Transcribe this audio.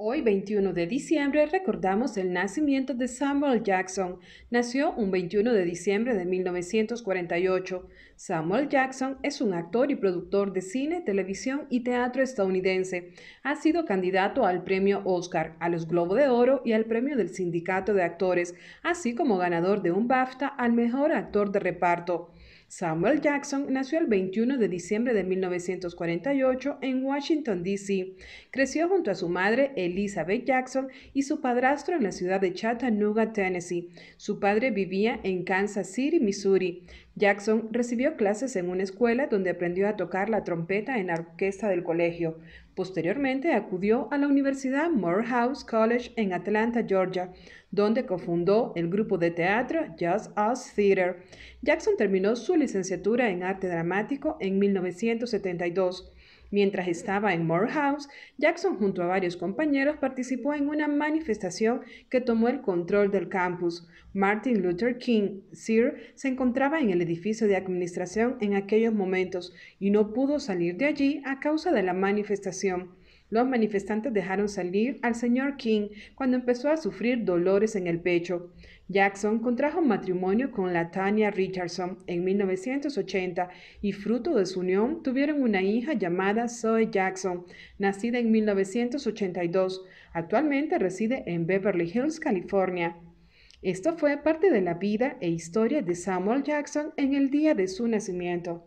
Hoy, 21 de diciembre, recordamos el nacimiento de Samuel Jackson. Nació un 21 de diciembre de 1948. Samuel Jackson es un actor y productor de cine, televisión y teatro estadounidense. Ha sido candidato al premio Oscar, a los Globo de Oro y al premio del Sindicato de Actores, así como ganador de un BAFTA al mejor actor de reparto. Samuel Jackson nació el 21 de diciembre de 1948 en Washington, D.C. Creció junto a su madre, Elizabeth Jackson, y su padrastro en la ciudad de Chattanooga, Tennessee. Su padre vivía en Kansas City, Missouri. Jackson recibió clases en una escuela donde aprendió a tocar la trompeta en la orquesta del colegio. Posteriormente acudió a la Universidad Morehouse College en Atlanta, Georgia, donde cofundó el grupo de teatro Just Us Theater. Jackson terminó su licenciatura en arte dramático en 1972 Mientras estaba en Morehouse, Jackson junto a varios compañeros participó en una manifestación que tomó el control del campus. Martin Luther King Sear se encontraba en el edificio de administración en aquellos momentos y no pudo salir de allí a causa de la manifestación. Los manifestantes dejaron salir al señor King cuando empezó a sufrir dolores en el pecho. Jackson contrajo matrimonio con la Richardson en 1980 y fruto de su unión tuvieron una hija llamada Zoe Jackson, nacida en 1982. Actualmente reside en Beverly Hills, California. Esto fue parte de la vida e historia de Samuel Jackson en el día de su nacimiento.